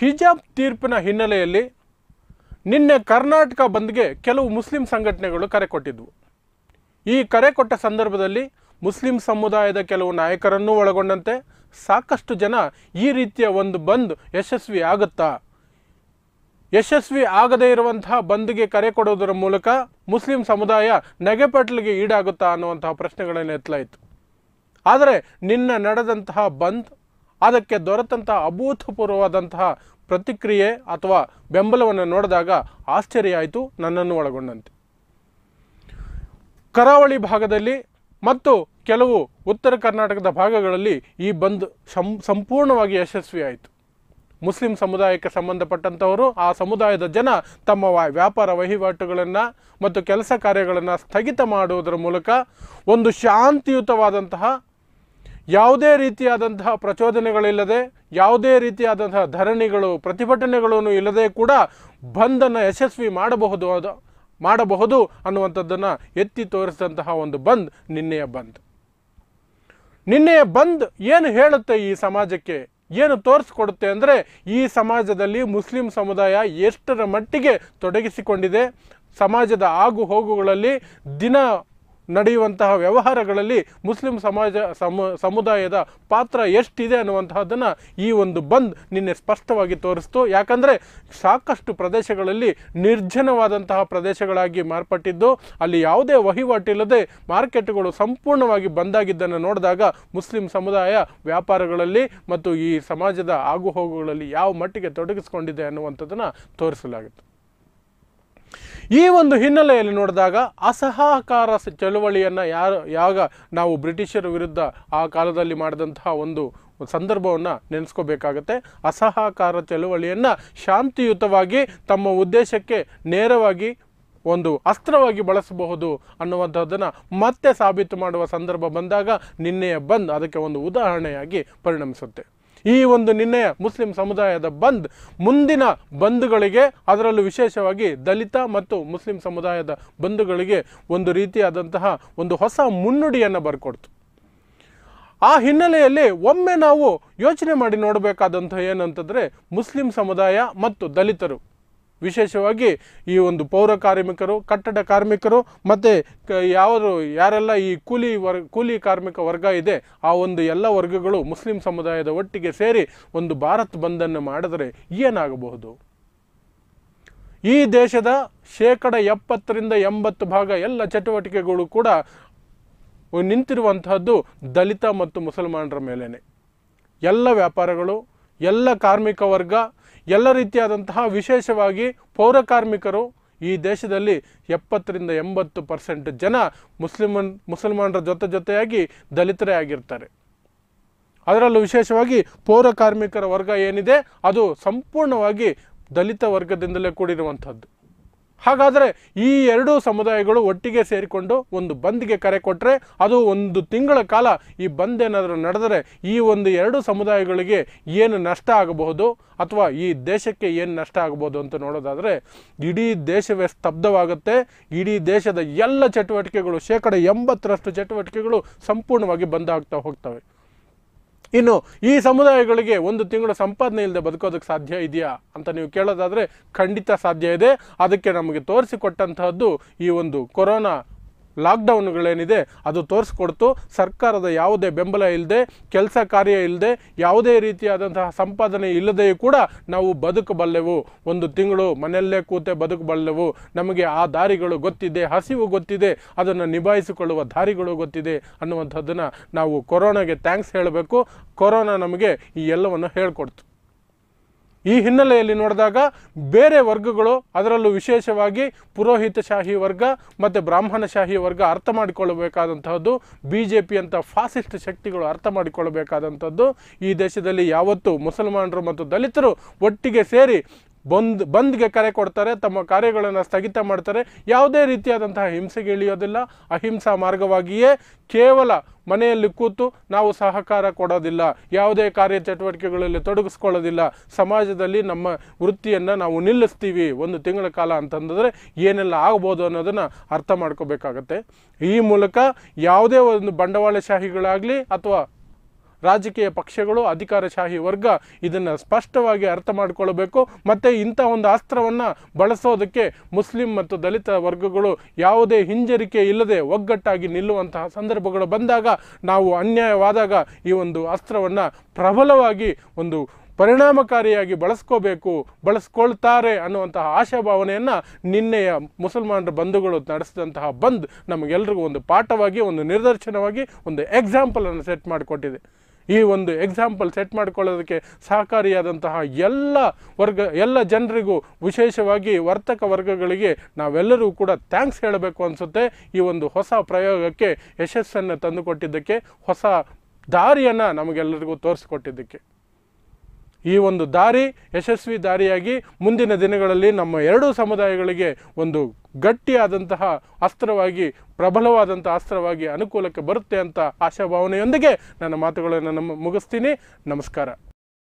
ಹಿಜಾಬ್ ತೀರ್ಪಿನ ಹಿನ್ನೆಲೆಯಲ್ಲಿ ನಿನ್ನೆ ಕರ್ನಾಟಕ ಬಂದ್ಗೆ ಕೆಲವು ಮುಸ್ಲಿಂ ಸಂಘಟನೆಗಳು ಕರೆ ಕೊಟ್ಟಿದ್ವು ಈ ಕರೆ ಕೊಟ್ಟ ಸಂದರ್ಭದಲ್ಲಿ ಮುಸ್ಲಿಂ ಸಮುದಾಯದ ಕೆಲವು ನಾಯಕರನ್ನೂ ಒಳಗೊಂಡಂತೆ ಸಾಕಷ್ಟು ಜನ ಈ ರೀತಿಯ ಒಂದು ಬಂದ್ ಯಶಸ್ವಿ ಆಗುತ್ತಾ ಯಶಸ್ವಿ ಆಗದೇ ಇರುವಂತಹ ಬಂದ್ಗೆ ಕರೆ ಕೊಡೋದರ ಮೂಲಕ ಮುಸ್ಲಿಂ ಸಮುದಾಯ ನಗೆಪಟ್ಲಿಗೆ ಈಡಾಗುತ್ತಾ ಅನ್ನುವಂತಹ ಪ್ರಶ್ನೆಗಳನ್ನು ಎತ್ತಲಾಯಿತು ಆದರೆ ನಿನ್ನ ನಡೆದಂತಹ ಬಂದ್ ಅದಕ್ಕೆ ದೊರೆತಂತಹ ಅಭೂತಪೂರ್ವವಾದಂತಹ ಪ್ರತಿಕ್ರಿಯೆ ಅಥವಾ ಬೆಂಬಲವನ್ನು ನೋಡಿದಾಗ ಆಶ್ಚರ್ಯ ಆಯಿತು ನನ್ನನ್ನು ಒಳಗೊಂಡಂತೆ ಕರಾವಳಿ ಭಾಗದಲ್ಲಿ ಮತ್ತು ಕೆಲವು ಉತ್ತರ ಕರ್ನಾಟಕದ ಭಾಗಗಳಲ್ಲಿ ಈ ಬಂದ್ ಸಂ ಸಂಪೂರ್ಣವಾಗಿ ಯಶಸ್ವಿಯಾಯಿತು ಮುಸ್ಲಿಂ ಸಮುದಾಯಕ್ಕೆ ಸಂಬಂಧಪಟ್ಟಂಥವರು ಆ ಸಮುದಾಯದ ಜನ ತಮ್ಮ ವ್ಯಾಪಾರ ವಹಿವಾಟುಗಳನ್ನು ಮತ್ತು ಕೆಲಸ ಕಾರ್ಯಗಳನ್ನು ಸ್ಥಗಿತ ಮಾಡುವುದರ ಮೂಲಕ ಒಂದು ಶಾಂತಿಯುತವಾದಂತಹ ಯಾವುದೇ ರೀತಿಯಾದಂತಹ ಪ್ರಚೋದನೆಗಳಿಲ್ಲದೆ ಯಾವುದೇ ರೀತಿಯಾದಂತಹ ಧರಣಿಗಳು ಪ್ರತಿಭಟನೆಗಳನ್ನು ಇಲ್ಲದೆ ಕೂಡ ಬಂದನ್ನು ಯಶಸ್ವಿ ಮಾಡಬಹುದು ಅದು ಮಾಡಬಹುದು ಅನ್ನುವಂಥದ್ದನ್ನು ಎತ್ತಿ ತೋರಿಸಿದಂತಹ ಒಂದು ಬಂದ್ ನಿನ್ನೆಯ ಬಂದ್ ನಿನ್ನೆಯ ಬಂದ್ ಏನು ಹೇಳುತ್ತೆ ಈ ಸಮಾಜಕ್ಕೆ ಏನು ತೋರಿಸ್ಕೊಡುತ್ತೆ ಅಂದರೆ ಈ ಸಮಾಜದಲ್ಲಿ ಮುಸ್ಲಿಂ ಸಮುದಾಯ ಎಷ್ಟರ ಮಟ್ಟಿಗೆ ತೊಡಗಿಸಿಕೊಂಡಿದೆ ಸಮಾಜದ ಆಗು ಹೋಗುಗಳಲ್ಲಿ ದಿನ ನಡೆಯುವಂತಹ ವ್ಯವಹಾರಗಳಲ್ಲಿ ಮುಸ್ಲಿಂ ಸಮಾಜ ಸಮು ಸಮುದಾಯದ ಪಾತ್ರ ಎಷ್ಟಿದೆ ಅನ್ನುವಂತಹದ್ದನ್ನು ಈ ಒಂದು ಬಂದ್ ನಿನ್ನೆ ಸ್ಪಷ್ಟವಾಗಿ ತೋರಿಸ್ತು ಯಾಕಂದರೆ ಸಾಕಷ್ಟು ಪ್ರದೇಶಗಳಲ್ಲಿ ನಿರ್ಜನವಾದಂತಹ ಪ್ರದೇಶಗಳಾಗಿ ಮಾರ್ಪಟ್ಟಿದ್ದು ಅಲ್ಲಿ ಯಾವುದೇ ವಹಿವಾಟಿಲ್ಲದೆ ಮಾರ್ಕೆಟ್ಗಳು ಸಂಪೂರ್ಣವಾಗಿ ಬಂದಾಗಿದ್ದನ್ನು ನೋಡಿದಾಗ ಮುಸ್ಲಿಂ ಸಮುದಾಯ ವ್ಯಾಪಾರಗಳಲ್ಲಿ ಮತ್ತು ಈ ಸಮಾಜದ ಆಗುಹೋಗುಗಳಲ್ಲಿ ಯಾವ ಮಟ್ಟಿಗೆ ತೊಡಗಿಸ್ಕೊಂಡಿದೆ ಅನ್ನುವಂಥದ್ದನ್ನು ತೋರಿಸಲಾಗುತ್ತೆ ಈ ಒಂದು ಹಿನ್ನೆಲೆಯಲ್ಲಿ ನೋಡಿದಾಗ ಅಸಹಕಾರ ಚಳುವಳಿಯನ್ನು ಯಾರು ಯಾವಾಗ ನಾವು ಬ್ರಿಟಿಷರ ವಿರುದ್ಧ ಆ ಕಾಲದಲ್ಲಿ ಮಾಡಿದಂತಹ ಒಂದು ಸಂದರ್ಭವನ್ನು ನೆನೆಸ್ಕೋಬೇಕಾಗತ್ತೆ ಅಸಹಕಾರ ಚಳುವಳಿಯನ್ನು ಶಾಂತಿಯುತವಾಗಿ ತಮ್ಮ ಉದ್ದೇಶಕ್ಕೆ ನೇರವಾಗಿ ಒಂದು ಅಸ್ತ್ರವಾಗಿ ಬಳಸಬಹುದು ಅನ್ನುವಂಥದ್ದನ್ನು ಮತ್ತೆ ಸಾಬೀತು ಮಾಡುವ ಸಂದರ್ಭ ಬಂದಾಗ ನಿನ್ನೆಯ ಬಂದ್ ಅದಕ್ಕೆ ಒಂದು ಉದಾಹರಣೆಯಾಗಿ ಪರಿಣಮಿಸುತ್ತೆ ಈ ಒಂದು ನಿನ್ನೆಯ ಮುಸ್ಲಿಂ ಸಮುದಾಯದ ಬಂದ್ ಮುಂದಿನ ಬಂದ್ಗಳಿಗೆ ಅದರಲ್ಲೂ ವಿಶೇಷವಾಗಿ ದಲಿತ ಮತ್ತು ಮುಸ್ಲಿಂ ಸಮುದಾಯದ ಬಂಧುಗಳಿಗೆ ಒಂದು ರೀತಿಯಾದಂತಹ ಒಂದು ಹೊಸ ಮುನ್ನುಡಿಯನ್ನು ಬರ್ಕೊಡ್ತು ಆ ಹಿನ್ನೆಲೆಯಲ್ಲಿ ಒಮ್ಮೆ ನಾವು ಯೋಚನೆ ಮಾಡಿ ನೋಡಬೇಕಾದಂತಹ ಏನಂತಂದರೆ ಮುಸ್ಲಿಂ ಸಮುದಾಯ ಮತ್ತು ದಲಿತರು ವಿಶೇಷವಾಗಿ ಈ ಒಂದು ಪೌರ ಕಾರ್ಮಿಕರು ಕಟ್ಟಡ ಕಾರ್ಮಿಕರು ಮತ್ತು ಯಾವರು ಯಾರೆಲ್ಲ ಈ ಕೂಲಿ ವರ್ ಕೂಲಿ ಕಾರ್ಮಿಕ ವರ್ಗ ಇದೆ ಆ ಒಂದು ಎಲ್ಲ ವರ್ಗಗಳು ಮುಸ್ಲಿಂ ಸಮುದಾಯದ ಒಟ್ಟಿಗೆ ಸೇರಿ ಒಂದು ಭಾರತ್ ಬಂದನ್ನು ಮಾಡಿದರೆ ಏನಾಗಬಹುದು ಈ ದೇಶದ ಶೇಕಡ ಎಪ್ಪತ್ತರಿಂದ ಎಂಬತ್ತು ಭಾಗ ಎಲ್ಲ ಚಟುವಟಿಕೆಗಳು ಕೂಡ ನಿಂತಿರುವಂತಹದ್ದು ದಲಿತ ಮತ್ತು ಮುಸಲ್ಮಾನರ ಮೇಲೇನೆ ಎಲ್ಲ ವ್ಯಾಪಾರಗಳು ಎಲ್ಲ ಕಾರ್ಮಿಕ ವರ್ಗ ಎಲ್ಲ ರೀತಿಯಾದಂತಹ ವಿಶೇಷವಾಗಿ ಪೌರಕಾರ್ಮಿಕರು ಈ ದೇಶದಲ್ಲಿ ಎಪ್ಪತ್ತರಿಂದ ಎಂಬತ್ತು ಪರ್ಸೆಂಟ್ ಜನ ಮುಸ್ಲಿಮನ್ ಮುಸಲ್ಮಾನರ ಜೊತೆ ಜೊತೆಯಾಗಿ ದಲಿತರೇ ಆಗಿರ್ತಾರೆ ಅದರಲ್ಲೂ ವಿಶೇಷವಾಗಿ ಪೌರ ಕಾರ್ಮಿಕರ ವರ್ಗ ಏನಿದೆ ಅದು ಸಂಪೂರ್ಣವಾಗಿ ದಲಿತ ವರ್ಗದಿಂದಲೇ ಕೂಡಿರುವಂಥದ್ದು ಹಾಗಾದರೆ ಈ ಎರಡೂ ಸಮುದಾಯಗಳು ಒಟ್ಟಿಗೆ ಸೇರಿಕೊಂಡು ಒಂದು ಬಂದ್ಗೆ ಕರೆ ಕೊಟ್ಟರೆ ಅದು ಒಂದು ತಿಂಗಳ ಕಾಲ ಈ ಬಂದ್ ಏನಾದರೂ ನಡೆದರೆ ಈ ಒಂದು ಎರಡು ಸಮುದಾಯಗಳಿಗೆ ಏನು ನಷ್ಟ ಆಗಬಹುದು ಅಥವಾ ಈ ದೇಶಕ್ಕೆ ಏನು ನಷ್ಟ ಆಗಬಹುದು ಅಂತ ನೋಡೋದಾದರೆ ಇಡೀ ದೇಶವೇ ಸ್ತಬ್ಧವಾಗುತ್ತೆ ಇಡೀ ದೇಶದ ಎಲ್ಲ ಚಟುವಟಿಕೆಗಳು ಶೇಕಡ ಎಂಬತ್ತರಷ್ಟು ಚಟುವಟಿಕೆಗಳು ಸಂಪೂರ್ಣವಾಗಿ ಬಂದ್ ಆಗ್ತಾ ಹೋಗ್ತವೆ ಇನ್ನು ಈ ಸಮುದಾಯಗಳಿಗೆ ಒಂದು ತಿಂಗಳ ಸಂಪಾದನೆ ಇಲ್ಲದೆ ಬದುಕೋದಕ್ಕೆ ಸಾಧ್ಯ ಇದೆಯಾ ಅಂತ ನೀವು ಕೇಳೋದಾದರೆ ಖಂಡಿತ ಸಾಧ್ಯ ಇದೆ ಅದಕ್ಕೆ ನಮಗೆ ತೋರಿಸಿಕೊಟ್ಟಂತಹದ್ದು ಈ ಒಂದು ಕೊರೋನಾ ಲಾಕ್ಡೌನ್ಗಳೇನಿದೆ ಅದು ತೋರಿಸ್ಕೊಡ್ತು ಸರ್ಕಾರದ ಯಾವುದೇ ಬೆಂಬಲ ಇಲ್ಲದೆ ಕೆಲಸ ಕಾರ್ಯ ಇಲ್ಲದೆ ಯಾವುದೇ ರೀತಿಯಾದಂತಹ ಸಂಪಾದನೆ ಇಲ್ಲದೆಯೂ ಕೂಡ ನಾವು ಬದುಕಬಲ್ಲೆವು ಒಂದು ತಿಂಗಳು ಮನೆಯಲ್ಲೇ ಕೂತೆ ಬದುಕಬಲ್ಲೆವು ನಮಗೆ ಆ ದಾರಿಗಳು ಗೊತ್ತಿದೆ ಹಸಿವು ಗೊತ್ತಿದೆ ಅದನ್ನು ನಿಭಾಯಿಸಿಕೊಳ್ಳುವ ದಾರಿಗಳು ಗೊತ್ತಿದೆ ಅನ್ನುವಂಥದ್ದನ್ನು ನಾವು ಕೊರೋನಾಗೆ ಥ್ಯಾಂಕ್ಸ್ ಹೇಳಬೇಕು ಕೊರೋನಾ ನಮಗೆ ಈ ಎಲ್ಲವನ್ನು ಹೇಳ್ಕೊಡ್ತು ಈ ಹಿನ್ನೆಲೆಯಲ್ಲಿ ನೋಡಿದಾಗ ಬೇರೆ ವರ್ಗಗಳು ಅದರಲ್ಲೂ ವಿಶೇಷವಾಗಿ ಪುರೋಹಿತ ಶಾಹಿ ವರ್ಗ ಮತ್ತು ಬ್ರಾಹ್ಮಣಶಾಹಿ ವರ್ಗ ಅರ್ಥ ಮಾಡಿಕೊಳ್ಳಬೇಕಾದಂತಹದ್ದು ಬಿ ಜೆ ಪಿಯಂಥ ಫಾಸಿಸ್ಟ್ ಶಕ್ತಿಗಳು ಅರ್ಥ ಮಾಡಿಕೊಳ್ಳಬೇಕಾದಂಥದ್ದು ಈ ದೇಶದಲ್ಲಿ ಯಾವತ್ತೂ ಮುಸಲ್ಮಾನರು ಮತ್ತು ದಲಿತರು ಒಟ್ಟಿಗೆ ಸೇರಿ ಬಂದ್ ಬಂದ್ಗೆ ಕರೆ ಕೊಡ್ತಾರೆ ತಮ್ಮ ಕಾರ್ಯಗಳನ್ನು ಸ್ಥಗಿತ ಮಾಡ್ತಾರೆ ಯಾವುದೇ ರೀತಿಯಾದಂತಹ ಹಿಂಸೆಗೆ ಇಳಿಯೋದಿಲ್ಲ ಅಹಿಂಸಾ ಮಾರ್ಗವಾಗಿಯೇ ಕೇವಲ ಮನೆಯಲ್ಲಿ ಕೂತು ನಾವು ಸಹಕಾರ ಕೊಡೋದಿಲ್ಲ ಯಾವುದೇ ಕಾರ್ಯಚಟುವಟಿಕೆಗಳಲ್ಲಿ ತೊಡಗಿಸ್ಕೊಳ್ಳೋದಿಲ್ಲ ಸಮಾಜದಲ್ಲಿ ನಮ್ಮ ವೃತ್ತಿಯನ್ನು ನಾವು ನಿಲ್ಲಿಸ್ತೀವಿ ಒಂದು ತಿಂಗಳ ಕಾಲ ಅಂತಂದರೆ ಏನೆಲ್ಲ ಆಗ್ಬೋದು ಅನ್ನೋದನ್ನು ಅರ್ಥ ಮಾಡ್ಕೋಬೇಕಾಗತ್ತೆ ಈ ಮೂಲಕ ಯಾವುದೇ ಒಂದು ಬಂಡವಾಳಶಾಹಿಗಳಾಗಲಿ ಅಥವಾ ರಾಜಕೀಯ ಪಕ್ಷಗಳು ಅಧಿಕಾರಶಾಹಿ ವರ್ಗ ಇದನ್ನು ಸ್ಪಷ್ಟವಾಗಿ ಅರ್ಥ ಮಾಡಿಕೊಳ್ಳಬೇಕು ಮತ್ತು ಇಂಥ ಒಂದು ಅಸ್ತ್ರವನ್ನು ಬಳಸೋದಕ್ಕೆ ಮುಸ್ಲಿಂ ಮತ್ತು ದಲಿತ ವರ್ಗಗಳು ಯಾವುದೇ ಹಿಂಜರಿಕೆ ಇಲ್ಲದೆ ಒಗ್ಗಟ್ಟಾಗಿ ನಿಲ್ಲುವಂತಹ ಸಂದರ್ಭಗಳು ಬಂದಾಗ ನಾವು ಅನ್ಯಾಯವಾದಾಗ ಈ ಒಂದು ಅಸ್ತ್ರವನ್ನು ಪ್ರಬಲವಾಗಿ ಒಂದು ಪರಿಣಾಮಕಾರಿಯಾಗಿ ಬಳಸ್ಕೋಬೇಕು ಬಳಸ್ಕೊಳ್ತಾರೆ ಅನ್ನುವಂತಹ ಆಶಾಭಾವನೆಯನ್ನು ನಿನ್ನೆಯ ಮುಸಲ್ಮಾನರ ಬಂಧುಗಳು ನಡೆಸಿದಂತಹ ಬಂದ್ ನಮಗೆಲ್ಲರಿಗೂ ಒಂದು ಪಾಠವಾಗಿ ಒಂದು ನಿದರ್ಶನವಾಗಿ ಒಂದು ಎಕ್ಸಾಂಪಲನ್ನು ಸೆಟ್ ಮಾಡಿಕೊಟ್ಟಿದೆ ಈ ಒಂದು ಎಕ್ಸಾಂಪಲ್ ಸೆಟ್ ಮಾಡಿಕೊಳ್ಳೋದಕ್ಕೆ ಸಹಕಾರಿಯಾದಂತಹ ಎಲ್ಲ ವರ್ಗ ಎಲ್ಲ ಜನರಿಗೂ ವಿಶೇಷವಾಗಿ ವರ್ತಕ ವರ್ಗಗಳಿಗೆ ನಾವೆಲ್ಲರೂ ಕೂಡ ಥ್ಯಾಂಕ್ಸ್ ಹೇಳಬೇಕು ಅನಿಸುತ್ತೆ ಈ ಒಂದು ಹೊಸ ಪ್ರಯೋಗಕ್ಕೆ ಯಶಸ್ಸನ್ನು ತಂದುಕೊಟ್ಟಿದ್ದಕ್ಕೆ ಹೊಸ ದಾರಿಯನ್ನು ನಮಗೆಲ್ಲರಿಗೂ ತೋರಿಸ್ಕೊಟ್ಟಿದ್ದಕ್ಕೆ ಈ ಒಂದು ದಾರಿ ಯಶಸ್ವಿ ದಾರಿಯಾಗಿ ಮುಂದಿನ ದಿನಗಳಲ್ಲಿ ನಮ್ಮ ಎರಡೂ ಸಮುದಾಯಗಳಿಗೆ ಒಂದು ಗಟ್ಟಿಯಾದಂತಹ ಅಸ್ತ್ರವಾಗಿ ಪ್ರಬಲವಾದಂಥ ಅಸ್ತ್ರವಾಗಿ ಅನುಕೂಲಕ್ಕೆ ಬರುತ್ತೆ ಅಂತ ಆಶಾಭಾವನೆಯೊಂದಿಗೆ ನನ್ನ ಮಾತುಗಳನ್ನು ನಮ್ಮ ಮುಗಿಸ್ತೀನಿ ನಮಸ್ಕಾರ